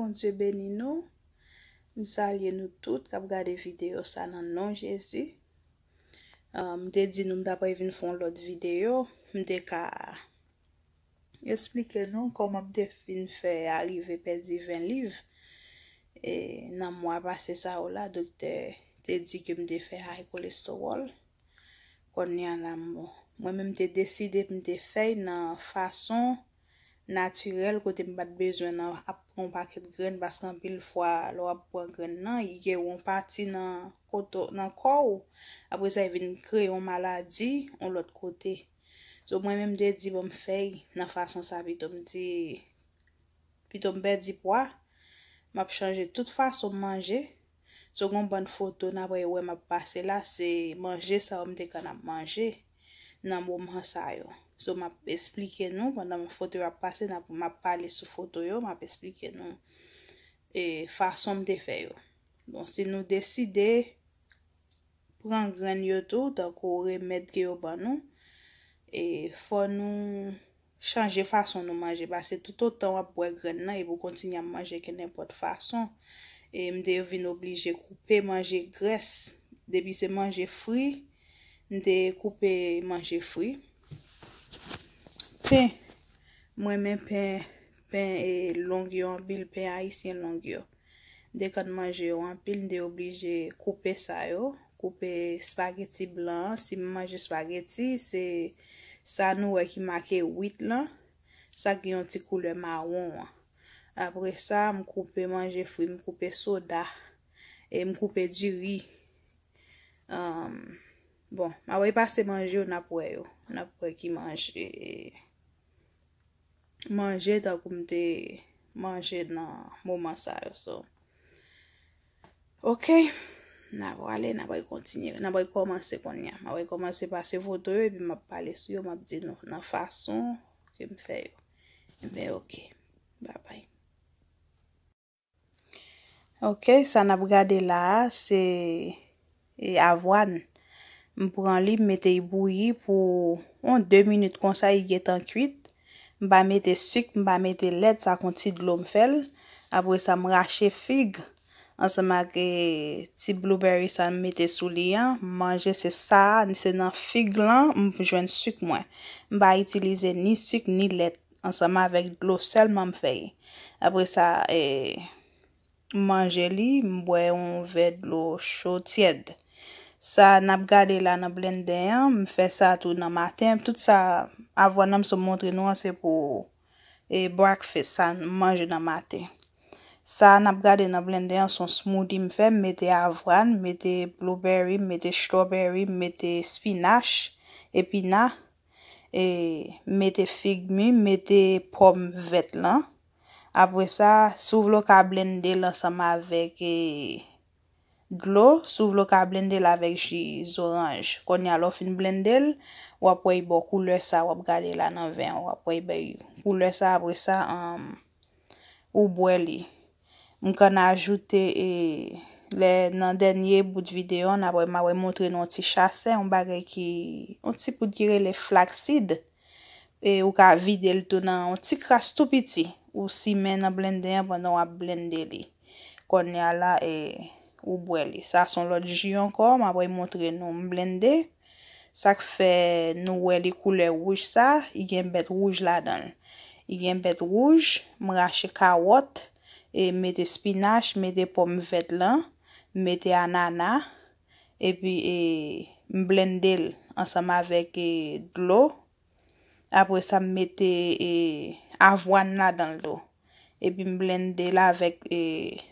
Konjwe benino. M sa liye nou tout. Kap gade video sa nan nan Jezu. M te di nou m dabay vin fon lot video. M te ka... Esplike nou kom ap de fin fe arrive pe divin liv. E nan m wap ase sa ou la. Dok te di ki m de fe harikole sowol. Kon nyan nan m... Mwen m te deside m de fe nan fason... natyrel kote m bad bezwen nan ap yon paket gren baskan pil fwa lo ap pou an gren nan yike yon pati nan koto nan kou apre sa yon vini kre yon maladi yon lot kote so mwen m de di bom fey nan fason sa vitom di vitom bedi pwa map chanje tout fason manje so yon ban foton apre yon wè map pase la se manje sa om de kan ap manje nan m wouman sa yon so map esplike nou, pandan mwen fote wap pase na pou map pale sou fote yo, map esplike nou, e fason mde feyo. Bon, si nou deside, pran gren yotou, tako ou remed geyo ban nou, e fò nou, chanje fason nou manje, basen tout o tan wap bwe gren nan, e pou kontini a manje ke nèmpot fason, e mde vin oblije koupe manje gres, debi se manje fri, mde koupe manje fri, Pen, mwen men pen, pen e longyo an bil, pen ayisyen longyo. Dekan manje yo an pil, de oblije koupe sa yo. Koupe spageti blan. Si mwen manje spageti, se sa nou wè e ki make wit nan. Sa ki yon ti koule maron wè. Apre sa, mwen koupe manje fri, mwen koupe soda. E mwen koupe di ri. Bon, mwen wè pase manje yo napwe yo. Napwe ki manje yo. E, manje dan koum te manje nan mouman sa yo so. Ok, nabwa ale, nabwa yi e kontinye, nabwa yi e komanse kon nyan, nabwa yi e komanse pase vodre, pi mab pale syo, mab di nan fason ke mfe yo. Ben ok, babay. Ok, sa nabwa gade la, se avwan mpouran li mwete yi bouye pou 1-2 minute konsa yi getan kwit, Mba mette suk, mba mette led sa kon ti glom fel. Apre sa m rache fig. Anseman ki ti blueberry sa m mette sou li an. Mmanje se sa, se nan fig lan, m jwen suk mwen. Mba itilize ni suk ni led. Anseman vek glosel mam fey. Apre sa mmanje eh, li, mbwe yon ved lo chotiede. Sa nap gade la nan blendeyan, m fè sa tou nan maten. Tout sa avran nan m se montre nou an se pou e, breakfast sa manje nan maten. Sa nap gade nan blendeyan son smoothie m fè. Mète avran, mète blueberry, mète strawberry, mète spinach, epina, e, mète figmi, mète pomme vet lan. Apre sa sou vlo ka blendeyan lan sama avèk e... Glow, sou vlo ka blendel avèk jiz oranj. Konya lo fin blendel, wap wèy bo koulè sa wap gade la nan ven wap wèy bèy. Koulè sa apwèy sa ou bwè li. Mwen ka na ajoute e, le nan denye bout videyon apwèy ma wèy montre nou ti chase. Mwen bagè ki, mwen ti pou dire le flaxid. E wak avide l to nan, mwen ti kras tout piti. Ou si men nan blendel apwèy nan wap blendel li. Konya la e... Ou bwe li. Sa son lot ju yon kon. Mwen apoy mwentre nou mblende. Sa kfe nou wwe li koule rouj sa. I gen bet rouj la dan. I gen bet rouj. Mwen rache kawot. Mwete e spinach. Mwete pom vet lan. Mwete anana. E pi e mblende l ansam avèk glou. E Apre sa mwete avwana dan lou. Epi mblende la vek e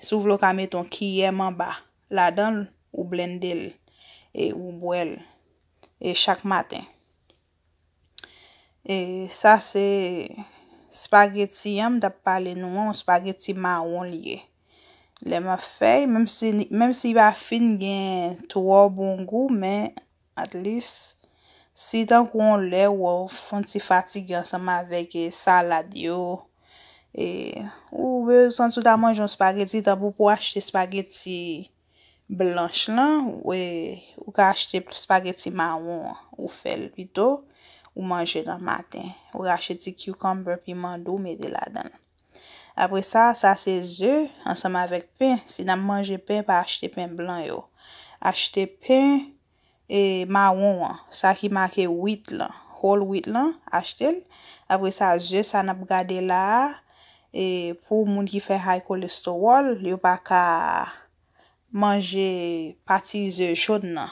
souvlo kameton kiye man ba. La dan ou blendel e ou boel e chak maten. E sa se spageti yam dap pale nou an, spageti man woun liye. Le man fey, mem si ba fin gen tou wou bon gou, men at lis si tank woun le wou fon ti fati gen soma vek e saladyo, E, ou san sou da manj yon spageti, tabou pou achete spageti blanche lan, ou e, ka achete spageti mawoun ou fel pito, ou manje nan matin. Ou ka achete kiwkombre pi mandou mede la dan. Apre sa, sa se ze, ansam avek pen, si nan manje pen pa achete pen blan yo. Achete pen e mawoun, sa ki make wite lan, whole wite lan, achete l. Apre sa, ze sa nap gade la a, E pou moun ki fe hay kolesterol, yo pa ka manje pati zyon joun nan.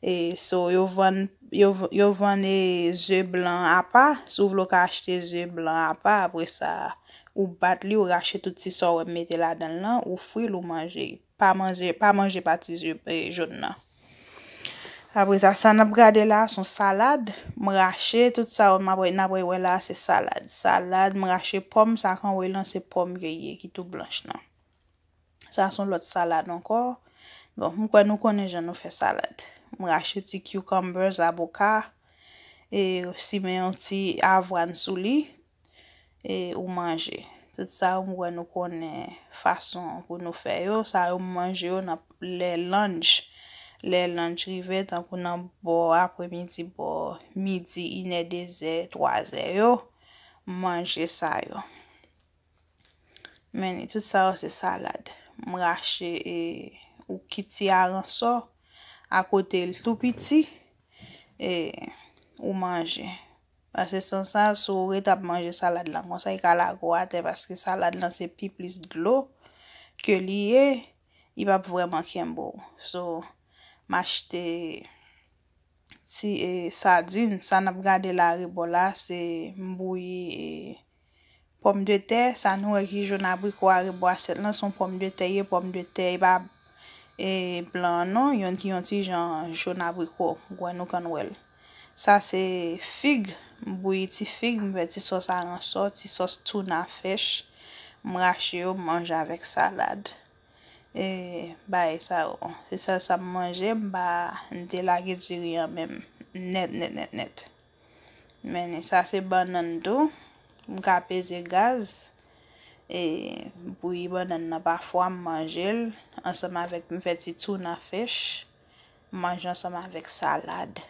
E so yo vwane zyon blan apa, sou vlo ka achete zyon blan apa, apre sa ou bat li ou gache touti so ou metela dan nan ou fwil ou manje. Pa manje pati zyon joun nan. Apre sa, sa nap gade la, son salade. M rache, tout sa ou naboy wè la, se salade. Salade, m rache pom, sa kan wè lan se pom gè ye ki tou blanche nan. Sa son lot salade anko. Bon, m kwa nou kone, jan nou fè salade. M rache ti cucumbers, aboka. E si men yon ti avran sou li. E ou manje. Tout sa ou m kwa nou kone, fason kwa nou fè yo. Sa ou manje yo nan le lunch. Le lanjrive tankou nan bo apre midi bo midi inè de zè, twa zè yo. Mwange sa yo. Meni, tout sa yo se salade. Mwache e ou kiti a ranso. Akote l tout piti. E ou manje. Pase sansan sou re tap manje salade lan. Mwansay ka la gwa te. Pase salade lan se pi plis glou. Ke liye, i pap vreman kenbo. So... Mache te ti e, sardine, san ap gade la rebo la, se mbouye e, pom de te, san nou e ki joun abriko a rebo aset nan, son pom de te ye, pom de te e ba blan nan, yon ki yon ti joun abriko, gwen nou kan wel. Sa se fig, mbouye ti fig, mbe ti sos aranso, ti sos tuna fesh, mra che yo manje avek salad. E ba e sa ou. Se sa sa m manje, m ba n te lage di riyan menm. Net, net, net, net. Mene, sa se ban nan do. M ka peze gaz. E m bouye ban nan nan ba fwa m manje. An seman vek m fe ti tou na fesh. M manje an seman vek salade.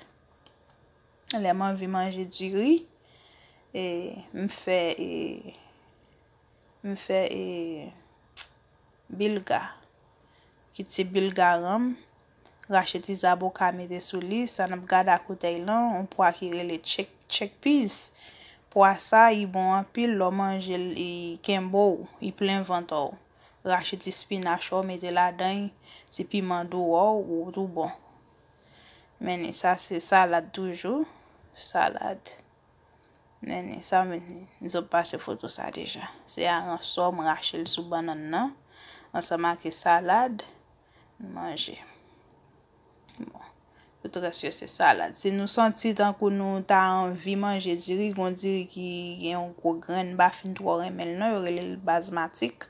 Le m an vi manje di riy. E m fe e... M fe e... Bilga. Ki ti bil garam. Rache ti zaboka me de sou li. San ap gada koute ilan. On pou akire le chek piz. Pou asa i bon apil. Lo manje kembo ou. I plen vant ou. Rache ti spinacho ou me de la den. Ti piman do ou ou tou bon. Mene sa se salade toujou. Salade. Mene sa mene. Nizop pa se foto sa deja. Se an som rache li sou banan nan. An sa make salade. Mange. Bon. Petre sio se salad. Se nou santi tan kon nou ta anvi manje diri, kon diri ki gen yon kou gren ba fin 3 ml nou, yon relil bazmatik,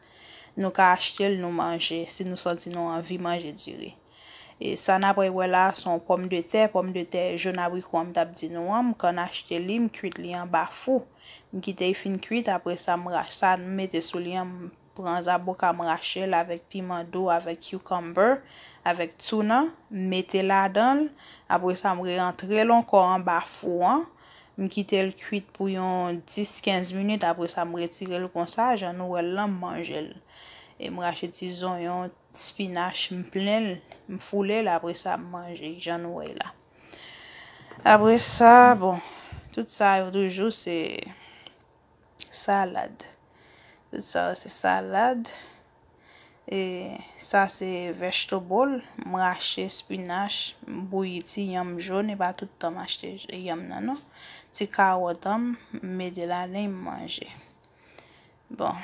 nou ka achte l nou manje. Se nou santi nou anvi manje diri. E san apre wala son pom de te, pom de te joun abri kon m tabdi nou an, kon achte li, m kuit li an ba fo. M kite yon fin kuit, apre sa m rach sa, m mete sou li an m. Prenz a bok a m rache l avèk pimando, avèk cucumber, avèk tuna, metè la dan. Apre sa m re rentre l an kon an bafou an. M kitè l kuit pou yon 10-15 minit, apre sa m retire l kon sa, jan nouè l an manje l. E m rache ti zon yon spinach m plen l, m foule l, apre sa manje, jan nouè la. Apre sa, bon, tout sa ev dojou se salad. Sa se salad. E sa se vechto bol. M rache spinach. M bouy ti yam joun. E ba tout tam achte yam nanon. Ti kawotam. Medela len manje. Bon.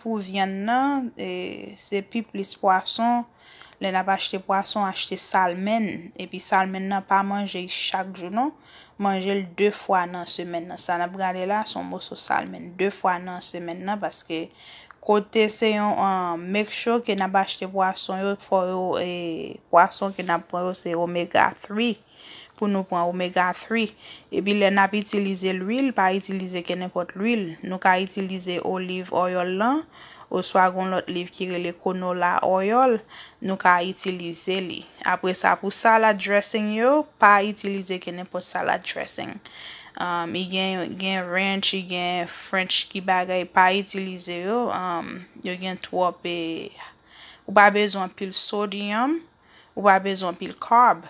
Pou vyan nan. E se pi plis poason. Le la pa achte poason achte salmen. E pi salmen nan pa manje yi chak jounon. manjel 2 fwa nan semen nan. San ap gade la, son mwoso salmen. 2 fwa nan semen nan, paske kote se yon mekcho ki nan ap achete poason yo, poason ki nan ap pon yo se omega 3. Poun nou pon omega 3. Epi le nan ap itilize l'wil, pa itilize kenen pot l'wil. Nou ka itilize olive oil lan, Ou swa goun lot liv ki rele konola oyol, nou ka itilize li. Apre sa pou salad dressing yo, pa itilize ki ne pou salad dressing. Um, I gen ranch, i gen french ki bagay, pa itilize yo. Um, yo gen tou api, e, ou ba bezon pil sodium, ou ba bezon pil carb.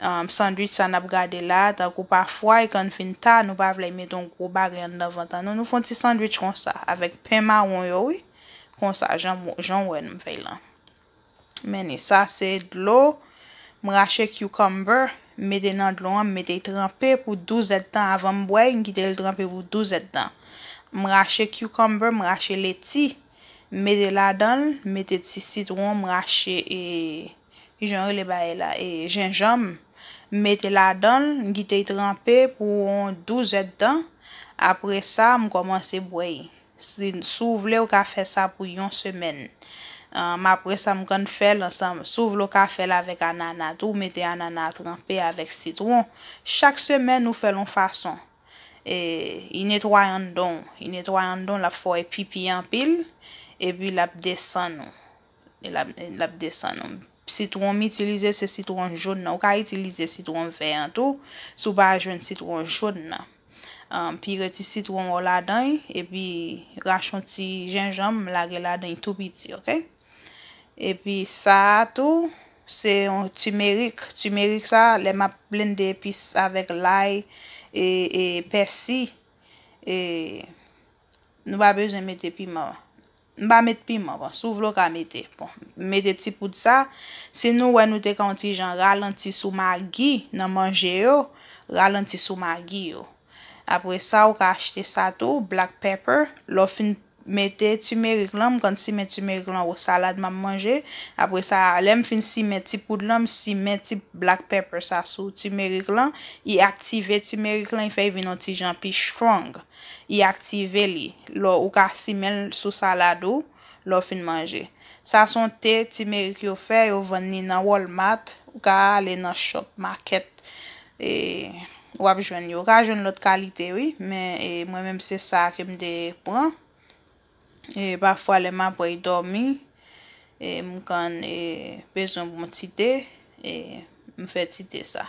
Um, sandwich sa nap gade la, tak ou pa fwa, i kon fin ta, nou pa vle meton kou bagay an davantan. Nou nou fon ti sandwich kon sa, avek penma woun yo wik. Kon sa jan wè nan mw fèy lan. Mèni, sa se dlo. Mw rache cucumber. Mède nan dlo an mw mw tey trempe pou 12 et dan avan mw bwey. Mw gite l trempe pou 12 et dan. Mw rache cucumber. Mw rache leti. Mw mw de la dan. Mw mw de ti citron. Mw rache e genjom. Mw mw de la dan. Mw gite l trempe pou 12 et dan. Apre sa mw koman se bwey. Sou vle ou ka fe sa pou yon semen. Euh, ma apre sa m kon fel, sou vle ou ka fel avek anana tou, mete anana trempi avek sitron. Chak semen nou felon fason. E inetwayan don, inetwayan don la foye pipi yon pil, e pi lap desan nou. E lap e desan nou. Sitron mi itilize se sitron joun nou. Ou ka itilize sitron vey an tou, sou ba joun sitron joun nou. Um, pi re ti sitwong w la dany, epi rachon ti jenjom lage la dany tou biti, ok? Epi sa tou, se yon tumerik, tumerik sa, lema plen de epis avèk lay, e, e persi, e nou ba bezon mette pi mwa. Nou ba mette pi mwa, bon, sou vlo ka mette. Bon, mette ti pou tsa, se nou wè nou dek an ti jan ralanti sou magi nan manje yo, ralanti sou magi yo. apre sa ou ka achete sa tou, black pepper, lo fin mette tumerik lan, kon si men tumerik lan ou salad mam manje, apre sa alem fin si men tip ou dlan, si men tip black pepper sa sou tumerik lan, i aktive tumerik lan, y fe vin an ti jan pi strong, i aktive li, lo ou ka simen sou salad ou, lo fin manje. Sa son te tumerik yo fe, yo ven ni nan Walmart, ou ka alen nan shop market, e... Wap jwen yo, ka jwen lot kalite wè, e, mwen mèm se sa kem de kouan. E bap fwa lèman pou e domi, mwen kan e, bezon pou mwen tite, e, mwen fè tite sa.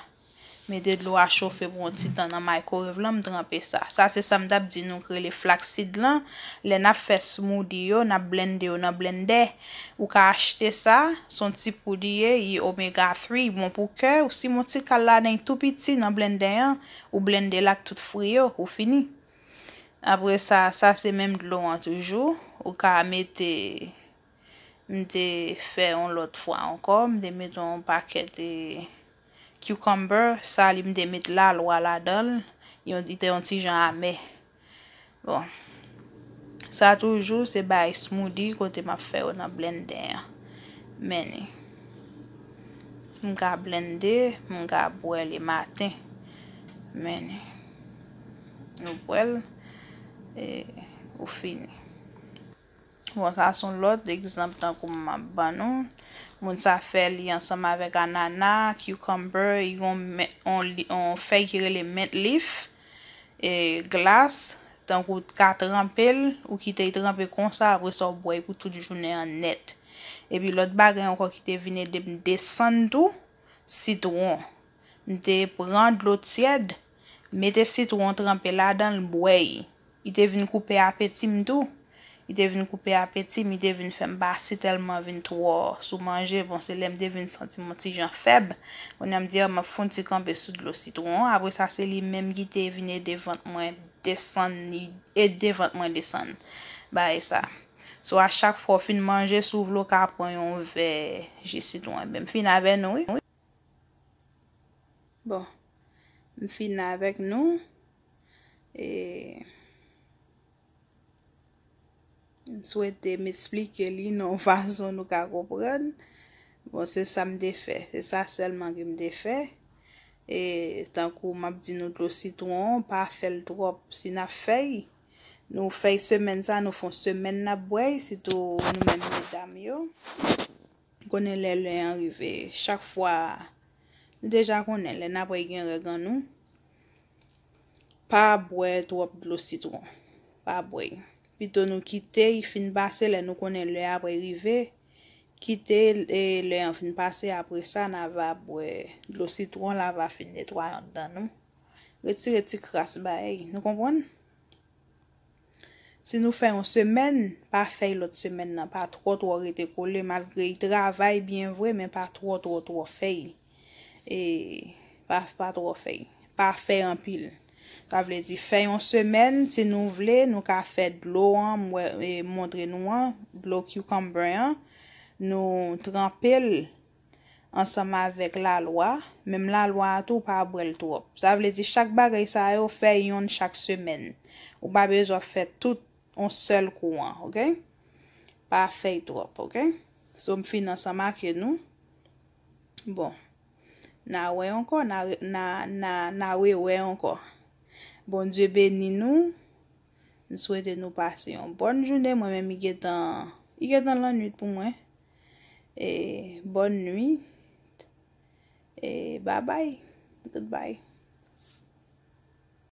Mede dlo a chofe bon titan nan may korev lan m drape sa. Sa se sam dab di nou kre le flaxid lan. Le na fe smoothie yo, na blendi yo, na blendi. Ou ka achte sa, son ti poudi ye, ye omega 3, yon pouke. Ou si mon ti kal la den tout piti, nan blendi yan. Ou blendi lak tout friyo, ou fini. Apre sa, sa se menm dlo an toujou. Ou ka amete, mte fe yon lot fwa ankom, mte meton paket de... Cucumber, sa li m demit lal wala don, yon di te yon ti jan ame. Bon. Sa toujou se bayi smoothie kote ma fe yon nan blenden ya. Mene. Mwen ka blenden, mwen ka bwel yon e maten. Mene. Yon bwel. E, yon fini. Wan sa son lot de egzamtan kouman banon. Moun sa fè li ansèm avèk anana, cucumber, yon fè kire le mint leaf, e glas, tan kout ka trampèl ou ki te trampè konsa apwè sou bway pou tout di jounè an net. Epi lot bagè an kò ki te vine de mdesan tou, sitron. Nte pran d'lot sèd, metè sitron trampè la dan lbway. I te vin koupè apè tim tou. I devin koupe apetim, i devin fem basi telman vint wor. Sou manje, bon se lem devin senti moti jan feb. Konen am dire, ma fonti kanpe sud lo sit won. Apo sa se li menm gite, i devin e devant mwen desan ni, e devant mwen desan. Ba e sa. So a chak fwo fin manje, sou vlo ka apwen yon ve, je sit won. Ben fin ave nou. Bon. Fin avek nou. E... Souwete m'esplike li nou va zon nou ka gopren. Bon, se sa m de fe. Se sa selman ki m de fe. E tankou m ap di nou glositou an. Pa fel trop si na fey. Nou fey semen sa nou fon semen na bwey. Si tou nou men m de dam yo. Gwonele le enrive. Chak fwa. Deja gwonele. Na bwey gen regan nou. Pa bwey trop glositou an. Pa bwey. Pi ton nou kite, fin basen lè nou konen lè apre rive, kite e, lè an fin basen apre sa nan va bwe glositron la va fin netwa an dan nou. Reti reti kras ba e, nou konpon? Si nou fè an semen, pa fè lòt semen nan, pa tro tro rete kole, malgre yi travay bien vwe men pa tro tro tro fè. E, pa tro fè, pa fè an pil. Sa vle di, fè yon semen, se nou vle, nou ka fè dlou an, mwè, mwè, mwè mwè, mwè mwè mwè, mwè mwè mwè mwè, mwè mwè mwè mwè mwè mwè mwè mwè mwè mwè mwè mwè mwè mwè mwè. So fè tout yon seul kou an, ok? Pa fèy twop, ok? Somen finansama ke nou. Bon, na wè yon kon, na wè yon kon. Bon Dieu béni nou. Nou souwete nou passe yon bon joun de. Mwen men mi getan lan nuit pou mwen. E bon nuit. E bye bye. Goodbye.